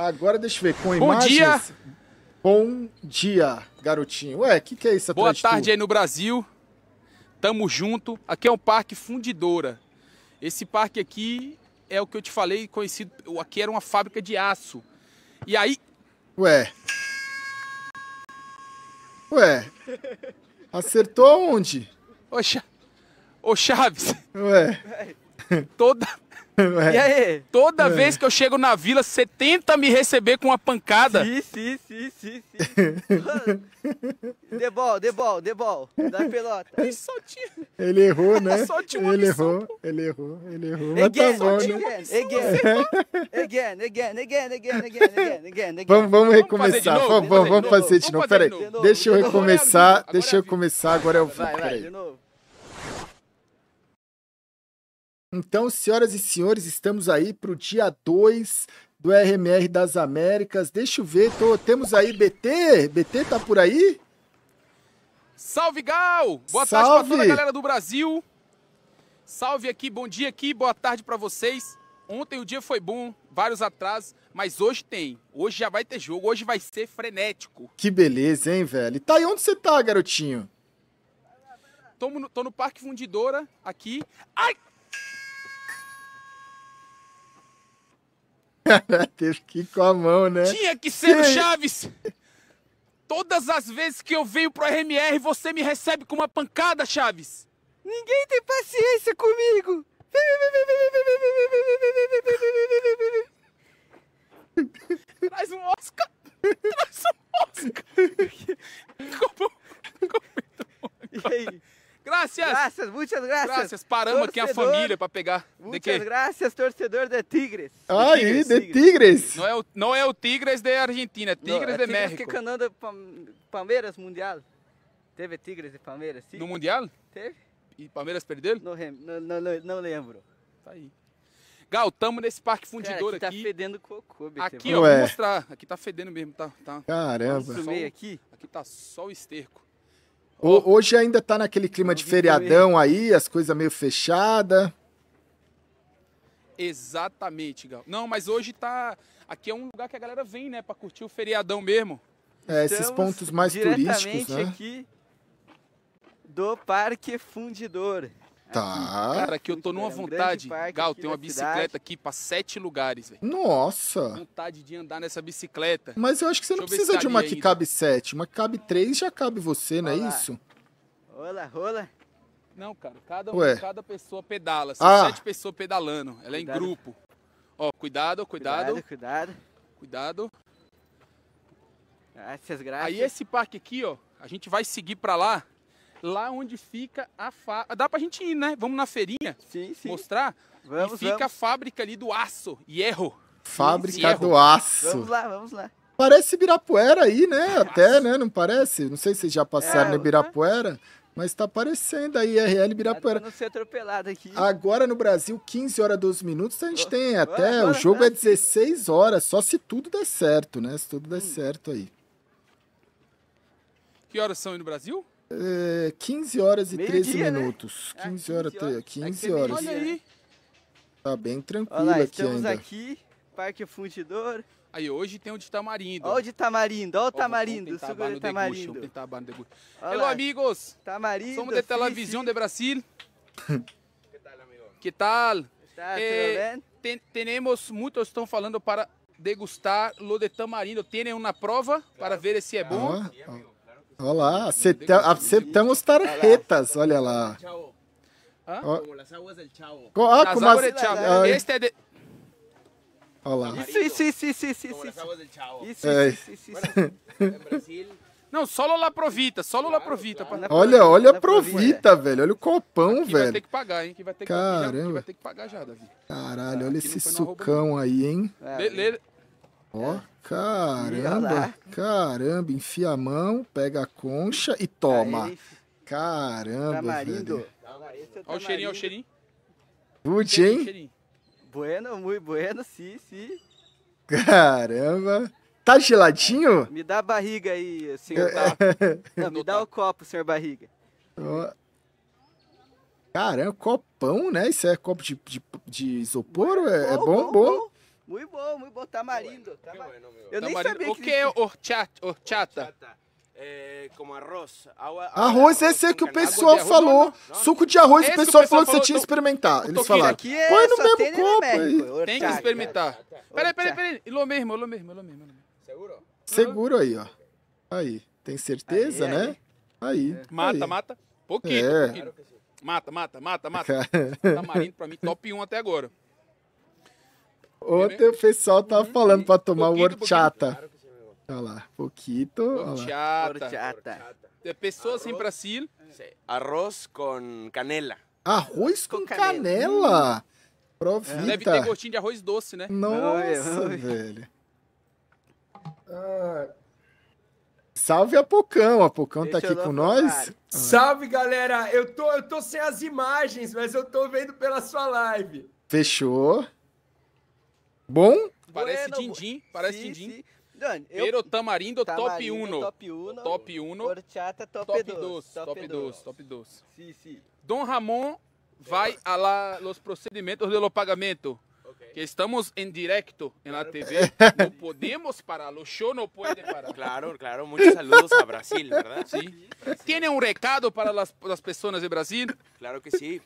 Agora deixa eu ver, com Bom imagens... Dia. Bom dia, garotinho. Ué, o que, que é isso? Boa tarde aí no Brasil. Tamo junto. Aqui é um parque fundidora. Esse parque aqui é o que eu te falei, conhecido... Aqui era uma fábrica de aço. E aí... Ué... Ué, acertou onde? Ô, Ô Chaves. Ué. Toda É. E aí? Toda é. vez que eu chego na vila, você tenta me receber com uma pancada. Sim, sim, sim, sim, sim. bol, de bol, Dá pelota. Ele só tinha... Ele errou, né? Só tinha uma ele, missão, errou, ele errou, ele errou, ele errou. Again, tá bom, again, né? again, again, again, again, again, again, again, again. Vamos, vamos recomeçar. Vamos fazer de novo. Vamos, vamos fazer de novo. Peraí, deixa eu recomeçar. É deixa eu começar, agora é o fim. De novo. Então, senhoras e senhores, estamos aí para o dia 2 do RMR das Américas. Deixa eu ver, tô, temos aí BT. BT tá por aí? Salve, Gal! Boa Salve. tarde para toda a galera do Brasil. Salve aqui, bom dia aqui, boa tarde para vocês. Ontem o dia foi bom, vários atrasos, mas hoje tem. Hoje já vai ter jogo, hoje vai ser frenético. Que beleza, hein, velho? E tá aí onde você tá, garotinho? Tô no, tô no Parque Fundidora, aqui. Ai! Teve que ir com a mão, né? Tinha que ser o Chaves! Todas as vezes que eu venho pro RMR, você me recebe com uma pancada, Chaves! Ninguém tem paciência comigo! Traz um Oscar! Traz um Oscar! Como... Como... E aí? Graças! Graças, muitas graças! Graças, paramos torcedor, aqui a família para pegar. Muitas graças, torcedor de Tigres. ai de Tigres. tigres. Não, é o, não é o Tigres de Argentina, é Tigres não, é de tigres México. que canando Palmeiras Mundial. Teve Tigres e Palmeiras, sim. No Mundial? Teve. E Palmeiras perdeu? Não, não, não, não lembro. Tá aí. Gal, tamo nesse parque fundidor aqui. aqui. Tá aqui. fedendo cocô, BT. Aqui, ó, vou mostrar. Aqui tá fedendo mesmo, tá? tá. Caramba. Tá Sol, aqui. aqui tá só o esterco. O, hoje ainda tá naquele clima de feriadão aí, as coisas meio fechada. Exatamente, Gal. Não, mas hoje tá. Aqui é um lugar que a galera vem, né, para curtir o feriadão mesmo. É, Estamos esses pontos mais diretamente turísticos, né? aqui do Parque Fundidor. Tá. Cara, aqui eu tô numa é um vontade. Gal, tem uma bicicleta cidade. aqui pra sete lugares, velho. Nossa! Vontade de andar nessa bicicleta. Mas eu acho que você não precisa de uma que ainda. cabe sete. Uma que cabe três já cabe você, não Olá. é isso? Rola, rola. Não, cara, cada, um, cada pessoa pedala. São ah. sete pessoas pedalando. Ela é em grupo. Ó, cuidado, cuidado. Cuidado, cuidado. Cuidado. Graças, ah, graças. Aí esse parque aqui, ó, a gente vai seguir pra lá lá onde fica a fábrica. Dá pra gente ir, né? Vamos na feirinha sim, sim. mostrar? Vamos, e fica vamos. a fábrica ali do aço, hierro. Fábrica hierro. do aço. Vamos lá, vamos lá. Parece Ibirapuera aí, né? Até, né? Não parece? Não sei se vocês já passaram é, Birapuera Ibirapuera. Mas tá aparecendo a IRL Ibirapuera. Não ser atropelado aqui. Agora no Brasil, 15 horas 12 minutos, a gente oh, tem até. Agora, o jogo né? é 16 horas, só se tudo der certo, né? Se tudo der hum. certo aí. Que horas são aí no Brasil? É, 15 horas e Meio 13 dia, né? minutos. Ah, né? 15 horas, 15 horas. 15 horas. Olha aí. Tá bem tranquilo Olha lá, aqui estamos ainda. aqui, Parque Fundidor. Aí, hoje tem o de tamarindo. Olha o de tamarindo, olha o tamarindo, segura o tamarindo. tamarindo. Hello, amigos. Tamarindo. Somos da televisão de Brasil. que tal, amigo? Que tal? Tá, eh, ten, tenemos, muitos estão falando para degustar lo de tamarindo. Tem uma prova claro. para ver se é bom? Ah, ah. Olha lá, aceitamos ah, tarjetas, olha lá. Ah? Oh. Como las aguas del chavo. Ah, como as... chavo. Ah, este é de... Olha lá. Isso, isso, isso, Como as águas del chavo. Isso, isso, isso, isso. Não, solo lá provita, solo lá provita. Olha, olha a provita, velho. Olha o copão, velho. vai ter que pagar, hein? Que vai ter que Caramba. vai ter que pagar já, Davi. Caralho, olha esse sucão aí, hein? É, Ó, é. caramba, caramba, enfia a mão, pega a concha e toma. caramba, tá meu velho. Tá olha o cheirinho, olha o cheirinho. Putz, hein? Bueno, muito bueno, sim, sim. Caramba. Tá geladinho? Me dá a barriga aí, senhor. É. Não, me dá o copo, senhor barriga. Caramba, copão, né? Isso é copo de, de, de isopor? é, bom, bom. bom. bom. Muito bom, muito bom. Tamarindo. Tá tá bueno, tamar... bueno, Eu tamarindo. Tá nem sabia que O que é horchata? horchata. É, como arroz. Água, arroz, arroz esse é que o pessoal falou. Não, não. Suco de arroz, esse o pessoal, falou que você tinha que experimentar. Eles falaram. Aqui é Põe no mesmo copo aí. Tem que experimentar. Peraí, peraí, peraí. Ilô mesmo, ilô mesmo, ilô mesmo. Seguro? Seguro aí, ó. Aí. Tem certeza, aí, né? Aí. aí. Mata, mata. Pouquinho, é. pouquinho. Mata, mata, mata, mata. Tamarindo pra mim, top 1 até agora. Ontem o pessoal tava uhum. falando pra tomar o horchata. Olha lá, poquito. Horchata. horchata. De pessoas em Brasil. Arroz com canela. Arroz com canela? Hum. Provita. É, deve ter gostinho de arroz doce, né? Nossa, oi, oi. É, é, velho. Ah. Salve Apocão, Apocão tá Deixa tá aqui com nós. Ah. Salve, galera. Eu tô, eu tô sem as imagens, mas eu tô vendo pela sua live. Fechou. Bom? Parece bueno, din-din. Parece si, din-din. eu... Pero tamarindo, tamarindo top 1. Top 1. Horchata top 2. Top 2. Top 2. Sim, sim. Don Ramon vai a la, los procedimientos de lo pagamento. Que estamos em directo na claro, TV. Não podemos parar. O show não pode parar. Claro, claro. Muitos saludos a Brasil, ¿verdad? Sí. sí Brasil. ¿Tiene un recado para as pessoas de Brasil? Claro que sí.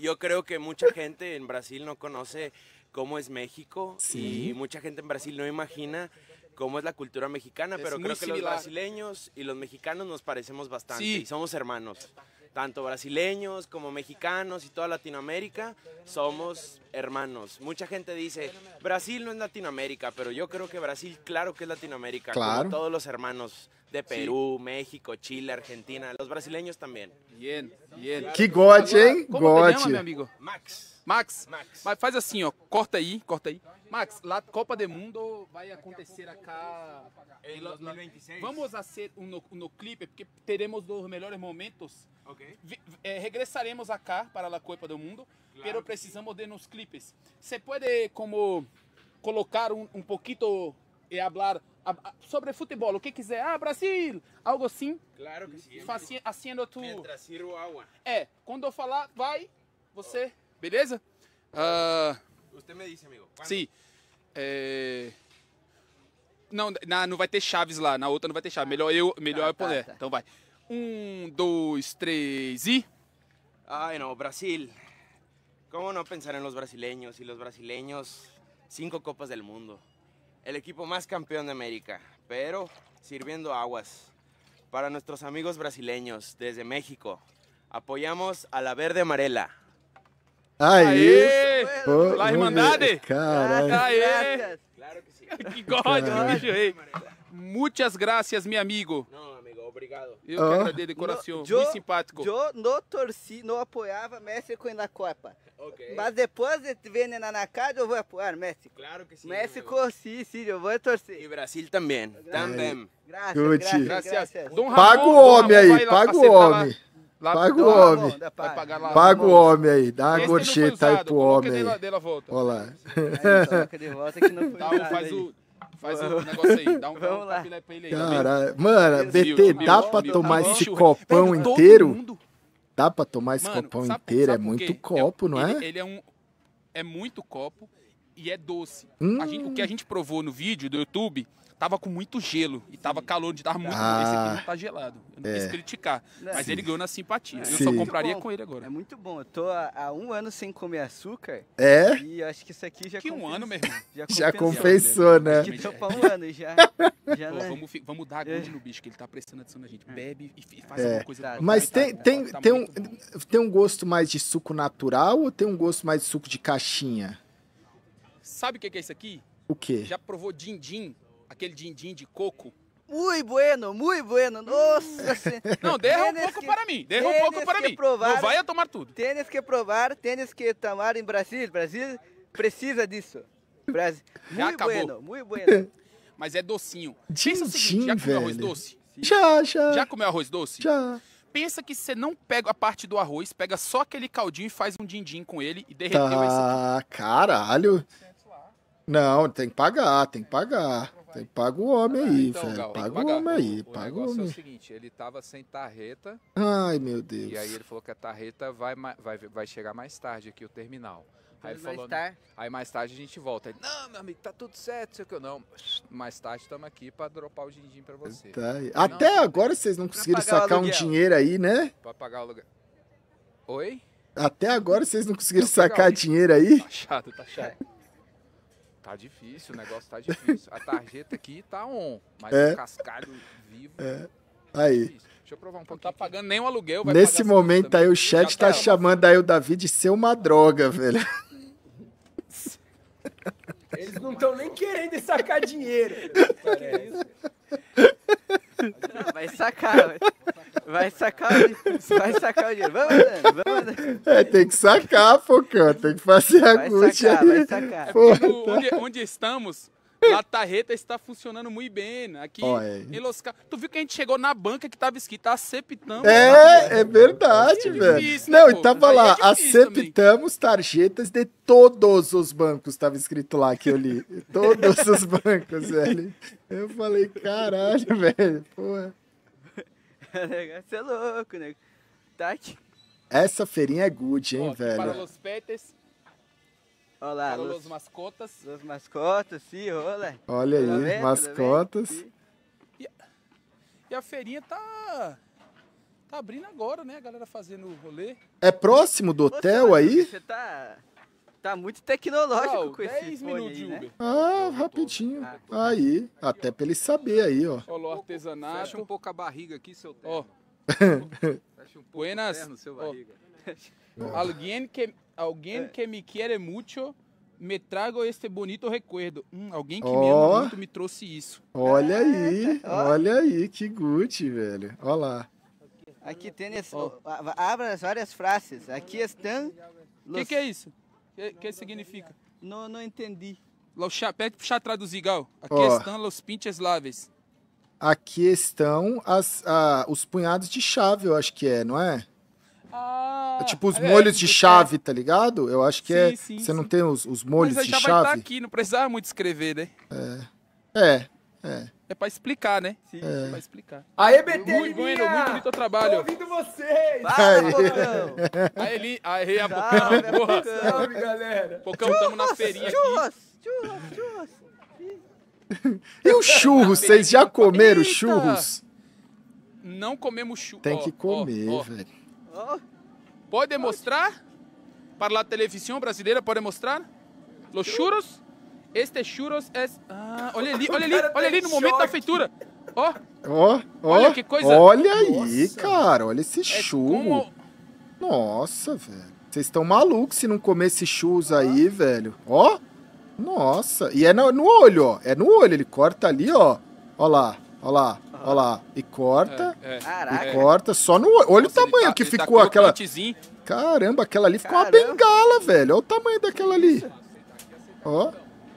Eu ah. creo que muita gente em Brasil no conoce cómo es México y mucha gente en Brasil no imagina cómo es la cultura mexicana, pero creo que los brasileños y los mexicanos nos parecemos bastante y somos hermanos. Tanto brasileños como mexicanos y toda Latinoamérica somos hermanos. Mucha gente dice, Brasil no es Latinoamérica, pero yo creo que Brasil, claro que es Latinoamérica, claro. todos los hermanos de Perú, México, Chile, Argentina, los brasileños también. Bien, bien. Que gote, eh, gote. Te amigo? Max. Max. Max. faz assim, ó, corta aí, corta aí. Max, la Copa do Mundo vai acontecer acá em 2026. Vamos a hacer no, clipe porque teremos os melhores momentos. Okay. Eh, regressaremos acá para la Copa do Mundo, pero precisamos de unos Você pode como colocar um, um pouquinho e falar sobre futebol, o que quiser. Ah, Brasil! Algo assim. Claro que sim. Faci assim, fazendo tu. sirvo água. É, quando eu falar, vai, você. Oh. Beleza? Uh... Ah, você me disse, amigo. Sim. É... Não, na, não vai ter chaves lá, na outra não vai ter chave. Ah, melhor eu, tá, melhor tá, eu poder. Tá, tá. Então vai. Um, dois, três e. Ai, não, Brasil. ¿Cómo no pensar en los brasileños y los brasileños cinco copas del mundo? El equipo más campeón de América, pero sirviendo aguas. Para nuestros amigos brasileños desde México, apoyamos a la verde amarela. ¡Ay! Oh, ¡La hermandad, eh. Claro que sí! Eh. Muchas gracias, bicho! amigo! obrigado. Eu oh. quero ah. agradecer de coração, no, muito simpático. Eu não torci, não apoiava México na Copa. Okay. Mas depois de ver na casa, eu vou apoiar México. Claro que sim. México, sim, sim, eu vou torcer. E Brasil também, também. Graças, graças, graças. graças. Ramon, paga o homem aí, paga o homem. Lá, paga o homem. Lá, paga o homem aí. Dá uma é gorjeta aí pro homem. Dela, Olha lá. Aí, de volta que não tá, foi tá, faz o, Faz o um negócio aí, dá um Vamos lá. Pra ele aí. Cara, mano, BT, dá pra tomar esse copão inteiro? Dá pra tomar esse copão inteiro? É muito é copo, não é? Ele é um. É muito copo e é doce. Hum. Gente, o que a hum. gente provou no vídeo do YouTube tava com muito gelo e tava calor de dar muito. Ah, esse aqui não tá gelado. Eu não é. quis criticar. Mas Sim. ele ganhou na simpatia. Eu Sim. só compraria com ele agora. É muito bom. Eu tô há, um ano sem comer açúcar. É? E acho que isso aqui já. Que compensa, um ano, mesmo. Já, já compensou, né? Acho que tô pra um ano já. já Pô, né? vamos, vamos dar a é. no bicho, que ele tá prestando atenção na gente. É. Bebe e faz é. alguma coisa. Tá, tá mas tem, tá, tem, tá tem, um, tem um gosto mais de suco natural ou tem um gosto mais de suco de caixinha? Sabe o que é isso aqui? O quê? Já provou din-din? aquele din-din de coco. Muito bueno, muito bueno. Nossa Não, derra um pouco que, para mim. Derra um pouco para mim. Provar, Não vai a tomar tudo. Tênis que provar, tênis que tomar em Brasil. Brasil precisa disso. Brasil. Já muito acabou. bueno, muito bueno. Mas é docinho. Din, Pensa o seguinte, já comeu arroz doce? Sim. Já, já. Já comeu arroz doce? Já pensa que você não pega a parte do arroz, pega só aquele caldinho e faz um din-din com ele e derreteu tá, esse. Ah, caralho. Não, tem que pagar, tem que pagar. Tem paga o homem ah, aí, então, velho. paga o homem aí, o paga o homem. É o seguinte, ele tava sem tarreta. Ai, meu Deus. E aí ele falou que a tarreta vai, vai, vai chegar mais tarde aqui, o terminal. Aí ele falou, aí mais tarde a gente volta. Ele, não, meu amigo, tá tudo certo, sei o que eu não. Mais tarde estamos aqui para dropar o din para você. Tá Até não, agora vocês não conseguiram sacar um dinheiro aí, né? Para pagar o aluguel. Oi? Até agora vocês não conseguiram sacar dinheiro aí? Tá chato, tá chato. É. Tá difícil, o negócio tá difícil. A tarjeta aqui tá on, mas é. o cascalho vivo. É. Tá aí. Tá Deixa eu provar um pouco. Não tá pagando nem o aluguel, vai Nesse momento aí o chat tá, tá chamando aí o Davi de ser uma droga, velho. Eles não estão nem querendo sacar dinheiro. Vai sacar, vai sacar, vai sacar o dinheiro. Vamos, Vamos foda. É, tem que sacar, Focão. Tem que fazer a Gucci aí. Vai sacar. É onde, onde estamos, A Tarreta está funcionando muito bem. Aqui Olha. em Los Tu viu que a gente chegou na banca que tava escrito Aceptamos. É, é verdade, é velho. Difícil, né, Não, e tava lá, é aceptamos também. tarjetas de todos os bancos. Tava escrito lá que eu li. todos os bancos, velho. Eu falei, caralho, velho. Porra. Você é louco, né? Tá aqui. Essa feirinha é good, hein, Ó, velho? Para os petes. Olá, para os mascotas. os mascotas, sim, olha. Olha tá aí, tá mascotas. e, a... e a feirinha tá tá abrindo agora, né? A galera fazendo o rolê. É próximo do hotel Nossa, tá aí? Você tá Tá muito tecnológico oh, com esse fone aí, né? Ah, rapidinho. Ah, aí, até ó. pra ele saber aí, ó. Olha o artesanato. Fecha um pouco a barriga aqui, seu Ó. Fecha um pouco Buenas. seu barriga. Oh. alguém que, alguém é. que me quer muito me trago este bonito recuerdo. Hum, alguém que oh. me ama muito me trouxe isso. Olha é. aí, olha aí, que Gucci, velho. Olha lá. Aqui tem esse, oh. abra várias frases. Aqui estão. O que, que, é isso? O que, que, significa? Não, não entendi. Pede puxar traduzir, Gal. Aqui oh. estão os pinches láveis. Aqui estão as, a, os punhados de chave, eu acho que é, não é? Ah, é tipo os é, molhos de é. chave, tá ligado? Eu acho que sim, é. Sim, você sim. não tem os, os molhos é, de tá chave? Mas tá aqui, não precisava muito escrever, né? É. É, é. É pra explicar, né? Sim, é, é pra explicar. Aê, BT! Muito bueno, muito bonito o trabalho. Tô ouvindo vocês! Fala, Aê, Eli, aê, a Bocão, porra. Salve, galera. Bocão, churros, tamo na feirinha churros, aqui. Churros, churros, churros. E o churros? Vocês já comeram Eita! churros? Não comemos churros. Tem que comer, oh, oh, oh. velho. Pode mostrar? Para a televisão brasileira, pode mostrar? Los churros? Este churros é... Ah, olha ali, olha ali, olha ali no momento da feitura. Ó, ó, que coisa. Olha aí, Nossa. cara, olha esse é churro. Como... Nossa, velho. Vocês estão malucos se não comer esses churros aí, velho. Ó. Nossa, e é no, no, olho, ó. É no olho, ele corta ali, ó. Ó lá, ó lá, ah. ó lá. E corta, é, é. e corta só no olho. Olha Nossa, o tamanho tá, que tá ficou tá aquela... Caramba, aquela ali ficou Caramba. uma bengala, velho. Olha o tamanho daquela ali. Ó.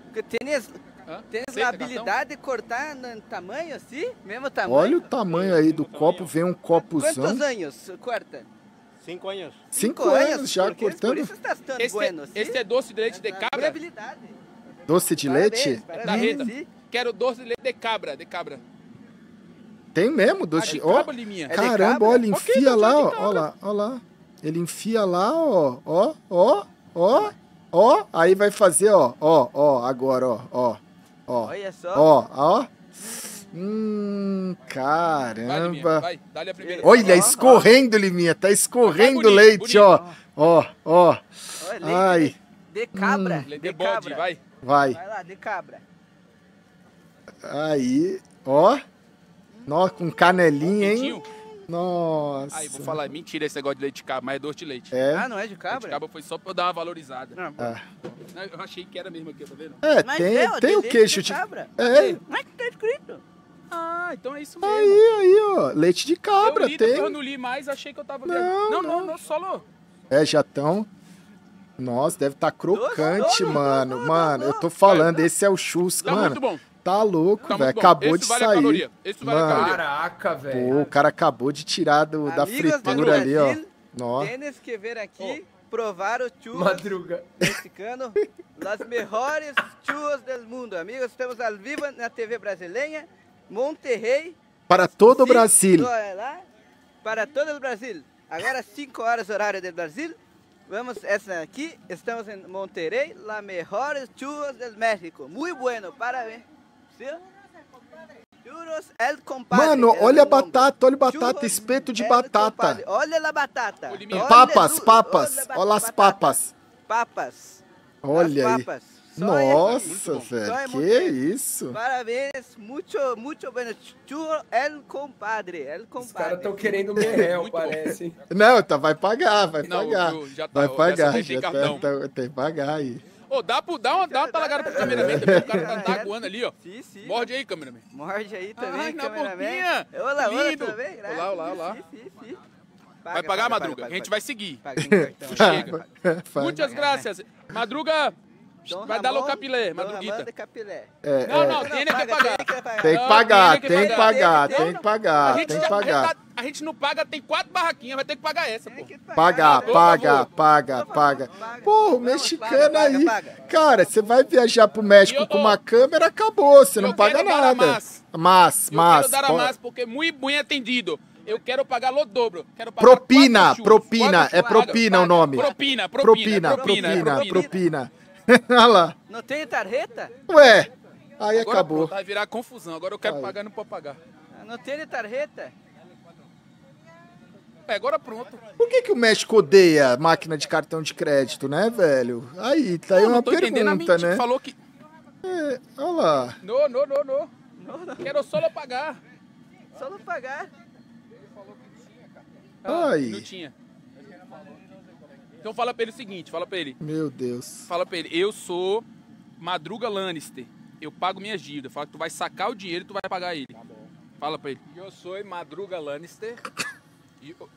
Porque tênis... a habilidade de cortar no tamanho assim? Mesmo tamanho? Olha o tamanho aí do copo, vem um copozão. Quantos anos corta? Cinco anos. Cinco, Cinco anos, anos já cortando. Por isso estás tão este, bueno, assim? é doce de leite de cabra? Habilidade. Doce de parabéns, leite? Da Rita. Quero doce de leite de cabra, de cabra. Tem mesmo doce? Ah, de cabra, oh, Caramba, olha, enfia okay, então lá, é ó, ó lá, ó lá. Ele enfia lá, ó, ó, ó, ó, ó. Aí vai fazer, ó, ó, ó, agora, ó, ó, ó. Olha só. Ó, ó. Hum, caramba. Vai, vai. A Olha, escorrendo, Liminha. Tá escorrendo tá o leite, bonito. ó. Ó, ó. Ai. De cabra. Hum. De, cabra. vai. Vai. Vai lá, de cabra. Aí, ó. Nossa, com canelinha, hein? Nossa. Aí, vou falar, é mentira esse negócio de leite de cabra, mas é doce de leite. É. Ah, não é de cabra? de cabra foi só pra eu dar uma valorizada. Não, ah. Eu achei que era mesmo aqui, tá vendo? É, mas tem, é, tem o queixo de... Tipo- cabra. É. Mas é tá escrito. Ah, então é isso mesmo. Aí, aí, ó. Leite de cabra, eu li, tem. Eu não li mais, achei que eu tava... Não, não, não, não, não solo. É, já estão... Nossa, deve estar tá crocante, mano. Não, mano, eu tô falando, esse é o chus, tá mano. Muito bom. Tá louco, tá velho. Acabou esse de vale sair. Esse vale mano. Caraca, velho. Pô, o cara acabou de tirar do, da fritura ali, ó. Nossa. Tênis que ver aqui. Oh. Provar o churros Madruga. mexicano, as melhores churros do mundo. Amigos, estamos ao vivo na TV brasileira, Monterrey. Para todo o Brasil. É para todo o Brasil. Agora 5 horas horário do Brasil, Vamos essa aqui. Estamos em Monterrey, la melhores churros del México. Muito bueno, parabéns. Churros el compadre. Mano, olha a batata, olha a batata, espeto de batata. Olha a batata. Papas, papas. Olha as papas. Papas. Olha aí. Papas. Só é Nossa, velho, é que isso? Parabéns, muito, muito bem. Tu el compadre, é el compadre. Os caras estão querendo meu réu, parece. Não, tá, vai pagar, vai Não, pagar. Já tá, vai pagar, já tá, tá, tem que pagar aí. Ô, oh, dá, pro, dá uma, dá uma talagada pro cameraman também, o cara tá é. taguando ali, ó. Sim, sim. Morde aí, cameraman. Morde aí também, Ai, na boquinha. Olá, olá, tudo bem? Olá, olá, olá. Sim, sim, sim. Paga, vai pagar, paga, Madruga? Paga, a gente vai seguir. Paga, então, Chega. Paga. Muitas graças. Madruga, Dom vai Ramon, dar Locapilé, Madruguita. Capilé. É, não, é. não, tem que pagar. Tem que pagar, tem que pagar, tem que pagar, tem que pagar. A gente não paga, tem quatro barraquinhas, vai ter que pagar essa, pô. Pagar, paga, paga, paga. Pô, o mexicano aí. Cara, você vai viajar pro México com uma câmera, acabou, você não paga nada. Mas, mas. Eu quero dar a mas, porque muito bem é atendido. Eu quero pagar o dobro. Quero pagar propina, churros, propina, é propina o nome. Propina, propina, propina, propina. propina. Olha lá. Não tem tarreta? Ué, aí Agora acabou. Pronto, vai virar confusão. Agora eu quero aí. pagar não pode pagar. Ah, não tem tarreta? É, agora pronto. Por que, que o México odeia máquina de cartão de crédito, né, velho? Aí, tá aí não, uma não pergunta, né? Falou que... É, olha lá. Não, não, não, não. Quero só pagar. Só pagar? Ele falou que tinha, cartão. Ah, Não tinha. Então fala pra ele o seguinte, fala pra ele. Meu Deus. Fala pra ele, eu sou Madruga Lannister. Eu pago minhas dívidas. Fala que tu vai sacar o dinheiro e tu vai pagar ele. Tá bom. Fala pra ele. Eu sou Madruga Lannister. E eu,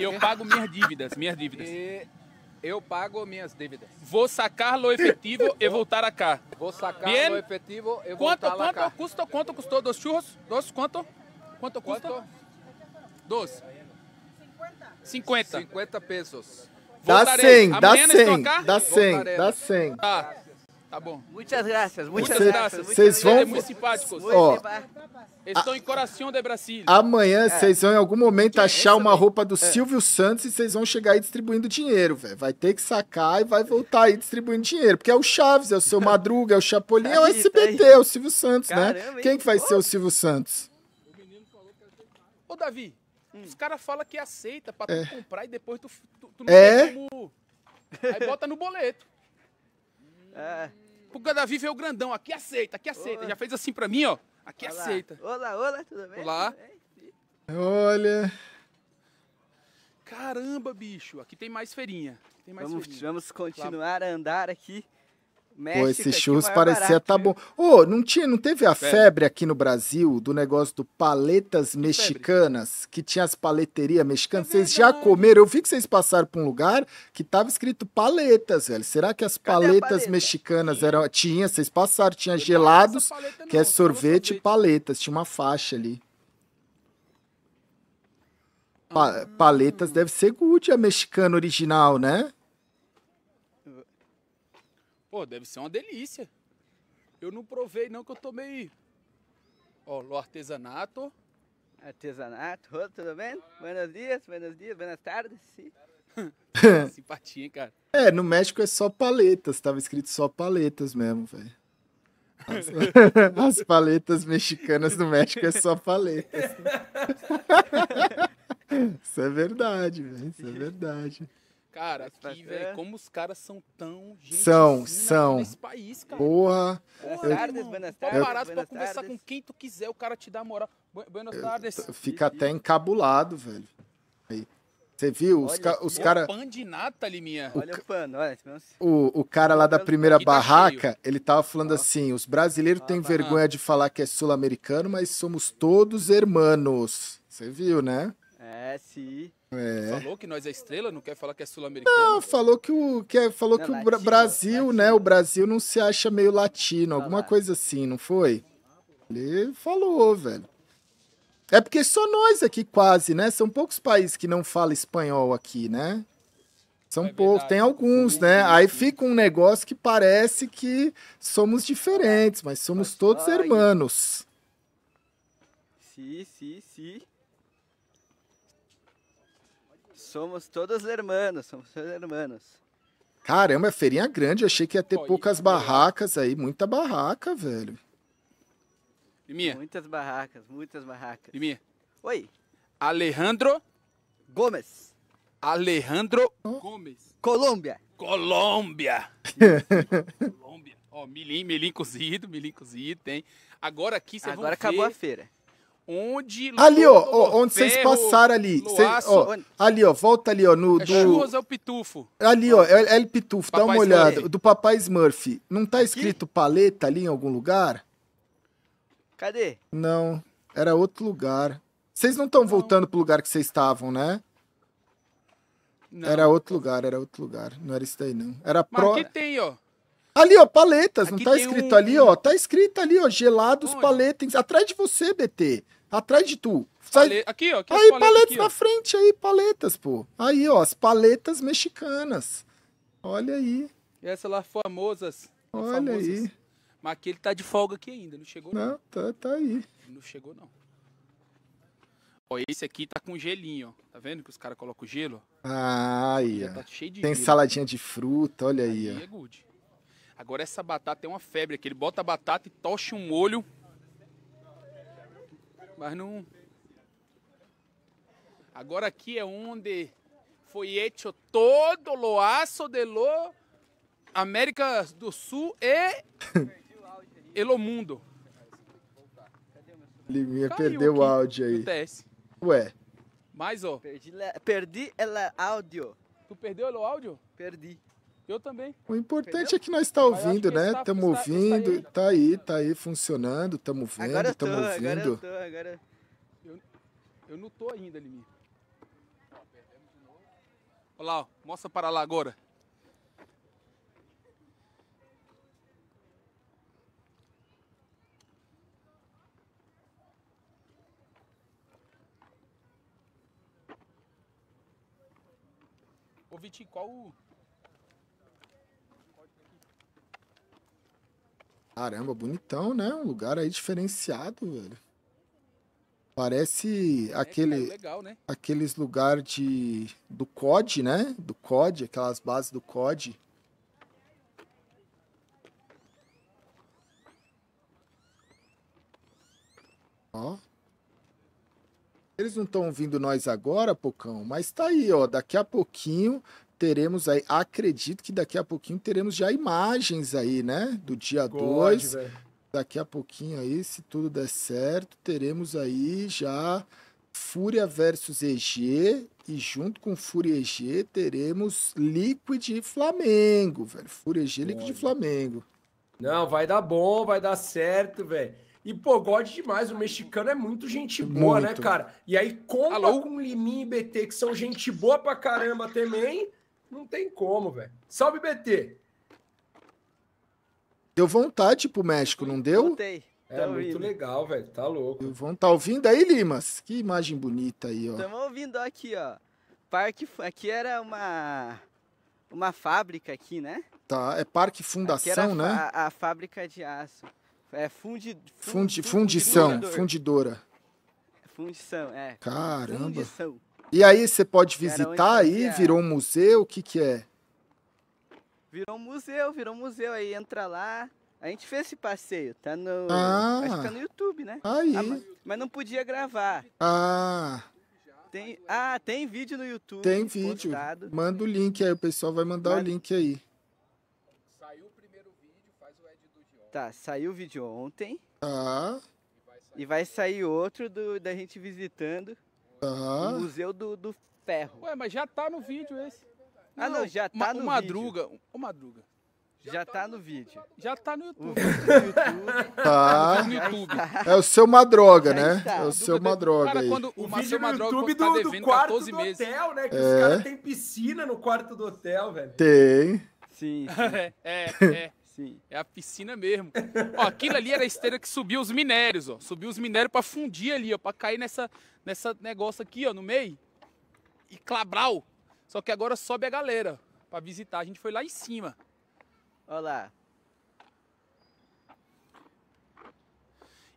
e eu pago minhas dívidas, minhas dívidas. E eu pago minhas dívidas. Vou sacar lo efetivo e voltar a cá. Vou sacar o lo efetivo e quanto, voltar quanto a cá. Custo, quanto custou dos churros? Dos quanto? Quanto custa? Quanto? Dos. 50. 50 pesos. Dá 100, dá 100, dá 100, dá 100. Tá. Tá bom. Muitas graças, muitas, muitas graças. Vocês vão... É muito simpáticos. Ó, Estão a... em coração de Brasília. Amanhã é. vocês é. vão em algum momento achar uma mesmo? roupa do é. Silvio Santos e vocês vão chegar aí distribuindo dinheiro, velho. Vai ter que sacar e vai voltar aí distribuindo dinheiro. Porque é o Chaves, é o seu Madruga, é o Chapolin, é o SBT, é, é o Silvio Santos, né? Caramba, né? Quem que vai ser o Silvio Santos? O menino falou que era Ô, Davi, Hum. Os caras falam que aceita pra é. tu comprar e depois tu, tu, tu não é. Como... Aí bota no boleto. É. Porque cada vive é o grandão. Aqui aceita, aqui aceita. Olá. Já fez assim pra mim, ó. Aqui olá. aceita. Olá, olá, tudo bem? Olá. Olha. Caramba, bicho. Aqui tem mais feirinha. Tem mais vamos, feirinha. vamos continuar claro. a andar aqui. México, Pô, é esse churros parecia barato, tá né? bom. Ô, oh, não tinha, não teve a febre. febre. aqui no Brasil do negócio do paletas mexicanas, que tinha as paleterias mexicanas? É vocês já comeram? Eu vi que vocês passaram por um lugar que tava escrito paletas, velho. Será que as Cadê paletas paleta? mexicanas eram tinha, vocês passaram, tinha Eu gelados, que é sorvete e paletas, tinha uma faixa ali. Pa ah. paletas deve ser good, a mexicana original, né? Pô, deve ser uma delícia. Eu não provei não que eu tomei. Ó, o artesanato. Artesanato, oh, tudo bem? Buenos dias, buenos dias, buenas tardes. Sim. Tá simpatia, cara. É, no México é só paletas, tava escrito só paletas mesmo, velho. As, as, paletas mexicanas no México é só paletas. Isso é verdade, velho. Isso é verdade. Cara, aqui, velho, como os caras são tão gente São, são. Nesse país, cara. Porra. pra conversar tardes. com quem tu quiser, o cara te dá moral. Buenas tardes. Fica até encabulado, velho. Você viu? Olha, os, ca os cara... ali, minha. O, olha o pano, olha. O, o cara lá da primeira tá barraca, ele tava falando assim, os brasileiros têm vergonha de falar que é sul-americano, mas somos todos hermanos. Você viu, né? É, sim. É. Falou que nós é estrela, não quer falar que é sul-americano? Não, falou que o, que é, falou não, que o Latino, Brasil, Latino. né? O Brasil não se acha meio latino, alguma coisa assim, não foi? Ele falou, velho. É porque só nós aqui quase, né? São poucos países que não falam espanhol aqui, né? São é poucos, tem alguns, né? Aí fica um negócio que parece que somos diferentes, mas somos todos hermanos. Sim, sim, sim. Somos todos hermanos, somos todos hermanos. Caramba, é feirinha grande. Achei que ia ter Pô, poucas barracas aí. Muita barraca, velho. Liminha. Muitas barracas, muitas barracas. Liminha. Oi. Alejandro Gomes. Alejandro oh. Gomes. Colômbia. Colômbia. Colômbia. Ó, oh, milim, milim cozido, milim cozido, tem. Agora aqui você vai ver... Agora acabou a feira onde ali ó, ó onde vocês passaram ali Cê, ó, ali ó volta ali ó no é do Churros é o Pitufo ali ó é, é o Pitufo Papai dá uma olhada do Papai Smurf não tá escrito paleta ali em algum lugar cadê não era outro lugar vocês não estão voltando pro lugar que vocês estavam né não. era outro lugar era outro lugar não era isso daí não era Mas pro aqui tem ó Ali, ó, paletas, aqui não tá escrito um... ali, ó. Tá escrito ali, ó, gelados, paletas. Atrás de você, BT. Atrás de tu. Sai... Pale... Aqui, ó. Aqui aí, paletas, paletas aqui, na frente, aí, paletas, pô. Aí, ó, as paletas mexicanas. Olha aí. essa lá, famosas. Olha famosas. aí. Mas aqui ele tá de folga aqui ainda, não chegou não. Não, tá, tá aí. Não chegou não. Ó, esse aqui tá com gelinho, ó. Tá vendo que os caras colocam gelo? Ah, aí, Tá cheio de Tem gelo. saladinha de fruta, olha aí, aí ó. É good. Agora essa batata é uma febre aqui. Ele bota a batata e tocha um molho mas não. Agora aqui é onde foi feito todo o aço de lo América do Sul e pelo mundo. Liminha perdeu o áudio aí. Acontece. Ué. Mais, ó. Perdi, perdi el áudio. Tu perdeu o áudio? Perdi. Eu também. O importante é Entendeu? é que nós está ouvindo, né? Estamos tá- tá- tá ouvindo, está, aí, está aí funcionando, estamos vendo, estamos ouvindo. Agora eu tô, agora... Eu, eu não tô ainda, Limir. Olha lá, ó, mostra para lá agora. Ô Vitinho, qual o... Caramba, bonitão, né? Um lugar aí diferenciado, velho. Parece é, é aquele, é, legal, né? aqueles lugar de do COD, né? Do COD, aquelas bases do COD. Ó. Eles não estão ouvindo nós agora, Pocão, mas tá aí, ó. Daqui a pouquinho teremos aí, acredito que daqui a pouquinho teremos já imagens aí, né? Do dia 2. Daqui a pouquinho aí, se tudo der certo, teremos aí já Fúria versus EG e junto com Fúria EG teremos Liquid e Flamengo, velho. Fúria EG, Liquid e Flamengo. Não, vai dar bom, vai dar certo, velho. E, pô, gode demais. O mexicano é muito gente boa, né, muito. né, cara? E aí, compa Alô? com Liminha e BT, que são gente boa pra caramba também. Não tem como, velho. Salve, BT! Deu vontade pro México, não deu? Voltei. É muito indo. legal, velho. Tá louco. Vão tá ouvindo aí, Limas? Que imagem bonita aí, ó. Estamos ouvindo aqui, ó. Parque. Aqui era uma. Uma fábrica aqui, né? Tá, é Parque Fundação, a, né? A, a, fábrica de aço. É fundi, fundi, fundi fundição, fundidora. Fundidora. Fundição, é. Caramba. Fundição. E aí você pode visitar aí? Virou um museu? O que que é? Virou um museu, virou um museu. Aí entra lá. A gente fez esse passeio. Tá no... Ah, vai ficar tá no YouTube, né? Tá ah, aí. Ah, mas, mas não podia gravar. Ah. Tem, ah, tem vídeo no YouTube. Tem vídeo. Postado. Manda o link aí, o pessoal vai mandar Manda. o link aí. Saiu o primeiro vídeo, faz o Ed do de ontem. Tá, saiu o vídeo ontem. Tá. Ah. E vai sair outro do, da gente visitando. Uhum. O Museu do, do Ferro. Ué, mas já tá no vídeo esse. ah, não, já tá uma, no Madruga, Ô, O Madruga. Já, já tá, tá no vídeo. Tá tá. Já tá no YouTube. tá. No YouTube. É o seu Madroga, né? É o seu Madroga cara, aí. Quando o, o vídeo no YouTube tá do, do quarto do meses. hotel, né? Que é. os caras têm piscina no quarto do hotel, velho. Tem. Sim. sim. é. é. é. Sim. É a piscina mesmo. ó, aquilo ali era a esteira que subiu os minérios, ó. Subiu os minérios para fundir ali, ó, para cair nessa nessa negócio aqui, ó, no meio. E clabral. Só que agora sobe a galera para visitar. A gente foi lá em cima. Olha lá.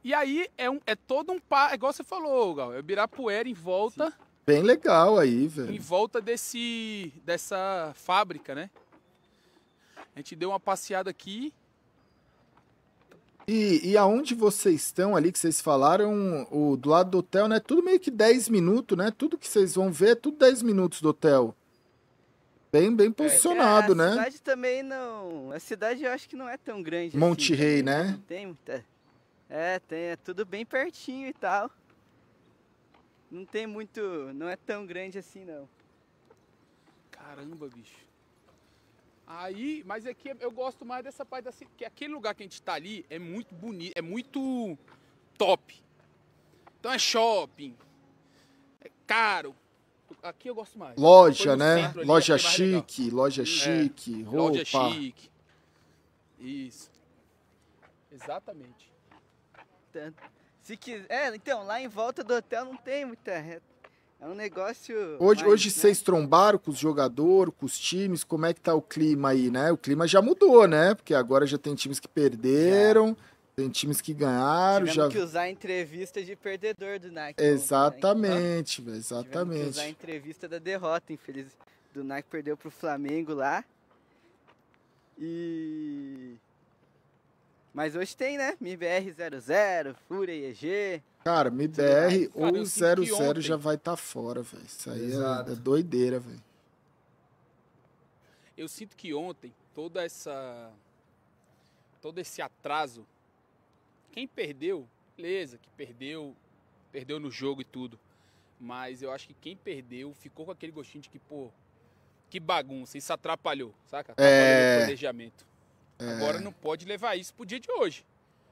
E aí é, um, é todo um par, é igual você falou, Gal, é o Birapuera em volta. Sim. Bem legal aí, velho. Em volta desse dessa fábrica, né? A gente deu uma passeada aqui. E, e aonde vocês estão ali que vocês falaram, o, do lado do hotel, né? Tudo meio que 10 minutos, né? Tudo que vocês vão ver é tudo 10 minutos do hotel. Bem, bem é, posicionado, é, né? A cidade também não. A cidade eu acho que não é tão grande. Assim, Monte assim, Rei, né? né? tem muita. É, tem, é tudo bem pertinho e tal. Não tem muito. Não é tão grande assim, não. Caramba, bicho. Aí, mas aqui é eu gosto mais dessa parte da assim, cidade. que aquele lugar que a gente está ali é muito bonito, é muito top. Então é shopping, é caro. Aqui eu gosto mais. Loja, né? ali, loja é chique, loja é, chique, é, roupa. Loja chique. Isso. Exatamente. Se quiser, é, então lá em volta do hotel não tem muita é um negócio. Hoje, mais, hoje né? vocês trombaram com os jogadores, com os times, como é que tá o clima aí, né? O clima já mudou, né? Porque agora já tem times que perderam. É. Tem times que ganharam. Tivemos já... que usar a entrevista de perdedor do NAC. Né? Exatamente, né? então, exatamente. Tivemos que usar a entrevista da derrota, infeliz. Do NAC perdeu pro Flamengo lá. E. Mas hoje tem, né? MBR 00, Fúria EG, Cara, MBR ah, ou 00 já vai estar tá fora, velho. Isso aí é, é doideira, velho. Eu sinto que ontem toda essa todo esse atraso quem perdeu, beleza, que perdeu, perdeu no jogo e tudo. Mas eu acho que quem perdeu ficou com aquele gostinho de que, pô, que bagunça, isso atrapalhou, saca? Atrapalhou é... o planejamento. É... Agora não pode levar isso pro dia de hoje.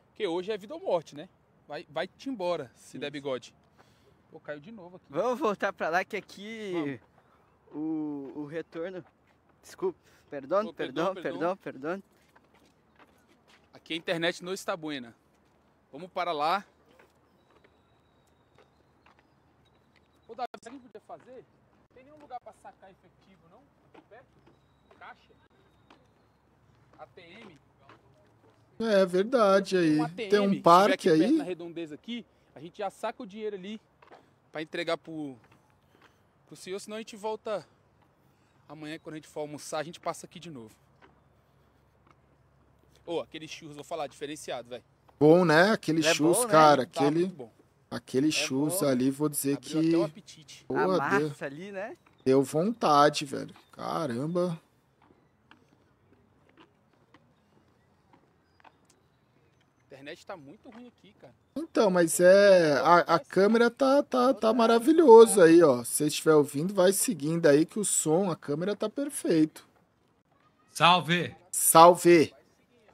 Porque hoje é vida ou morte, né? vai, vai te embora se Isso. der bigode. Pô, caiu de novo aqui. Vamos voltar pra lá que aqui o, o, retorno. Desculpa, perdão, perdão, perdão, perdão, perdão. Aqui a internet não está buena. Vamos para lá. Ô Davi, sabe o que podia fazer? Não tem nenhum lugar para sacar efetivo, não? Aqui perto? Caixa? ATM? É verdade aí. Um ATM, tem um parque aí. Na redondeza aqui, a gente já saca o dinheiro ali para entregar pro, pro senhor, senão a gente volta amanhã quando a gente for almoçar, a gente passa aqui de novo. Ô, oh, aquele churros, vou falar, diferenciado, velho. Bom, né? Aquele é churros, bom, né? cara, né? aquele tá aquele é churros bom. ali, vou dizer Abriu que até um apetite. Boa, a massa ali, né? Deu vontade, velho. Caramba. internet tá muito ruim aqui, cara. Então, mas é. A, a câmera tá, tá, tá maravilhoso é. aí, ó. Se você estiver ouvindo, vai seguindo aí que o som, a câmera tá perfeito. Salve! Salve!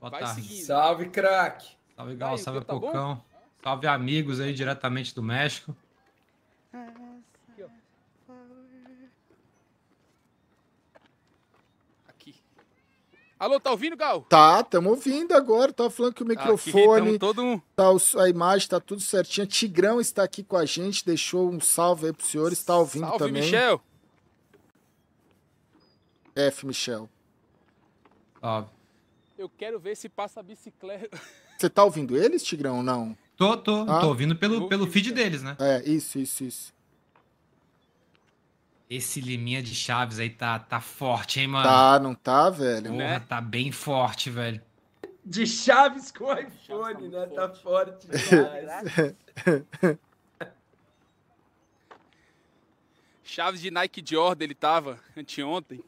Boa tarde. Salve, craque! Salve, Gal, salve, Pocão. Tá salve, amigos aí diretamente do México. Ah, Alô, tá ouvindo, Gal? Tá, estamos ouvindo agora. Tava falando que o ah, microfone. Aqui, todo... tá, a imagem tá tudo certinho. Tigrão está aqui com a gente, deixou um salve aí pro senhor, está ouvindo salve, também. Michel! F, Michel. Salve. Eu quero ver se passa a bicicleta. Você tá ouvindo eles, Tigrão, ou não? Tô, tô. Ah? Tô ouvindo pelo, pelo feed deles, né? É, isso, isso, isso. Esse Liminha de Chaves aí tá, tá forte, hein, mano? Tá, não tá, velho? Porra, né? tá bem forte, velho. De Chaves com iPhone, Chaves tá né? Forte. Tá forte Chaves de Nike Jordan ele tava anteontem.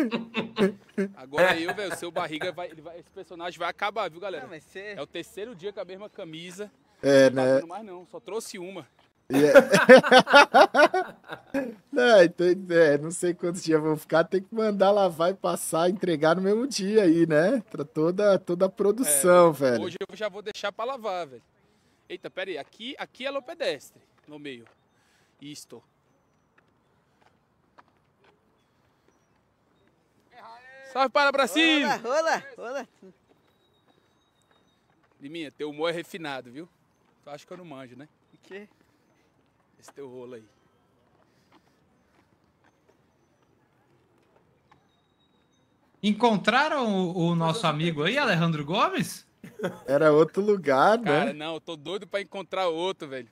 Agora eu, velho, seu barriga vai, vai, Esse personagem vai acabar, viu, galera? Não, ser... É o terceiro dia com a mesma camisa. É, não tá né? Não mais não, só trouxe uma. É. não, então, é, não sei quantos dias vão ficar, tem que mandar lavar e passar, entregar no mesmo dia aí, né? Pra toda, toda a produção, é, velho. Hoje eu já vou deixar pra lavar, velho. Eita, pera aí, aqui, aqui é o pedestre, no meio. Isto. Salve para Brasil! Olá, olá, olá. Liminha, teu humor é refinado, viu? Tu acha que eu não manjo, né? O quê? esse teu rolo aí. Encontraram o, o nosso amigo aí, Alejandro Gomes? Era outro lugar, né? Cara, não, eu tô doido pra encontrar outro, velho.